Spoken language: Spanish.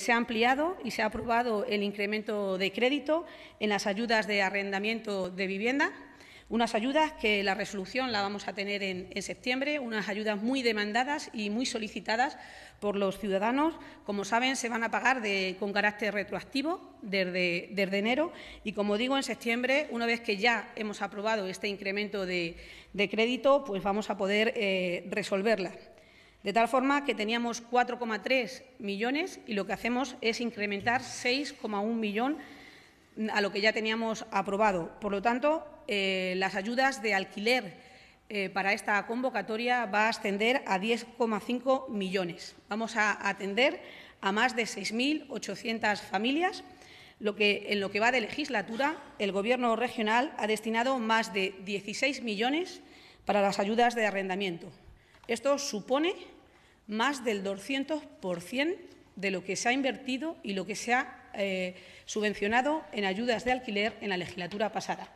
Se ha ampliado y se ha aprobado el incremento de crédito en las ayudas de arrendamiento de vivienda, unas ayudas que la resolución la vamos a tener en, septiembre, unas ayudas muy demandadas y muy solicitadas por los ciudadanos. Como saben, se van a pagar con carácter retroactivo desde, enero y, como digo, en septiembre, una vez que ya hemos aprobado este incremento de, crédito, pues vamos a poder eh, resolverla. De tal forma que teníamos 4,3 millones y lo que hacemos es incrementar 6,1 millón a lo que ya teníamos aprobado. Por lo tanto, eh, las ayudas de alquiler eh, para esta convocatoria va a ascender a 10,5 millones. Vamos a atender a más de 6.800 familias, en lo que va de legislatura, el Gobierno regional ha destinado más de 16 millones para las ayudas de arrendamiento. Esto supone más del 200% de lo que se ha invertido y lo que se ha eh, subvencionado en ayudas de alquiler en la legislatura pasada.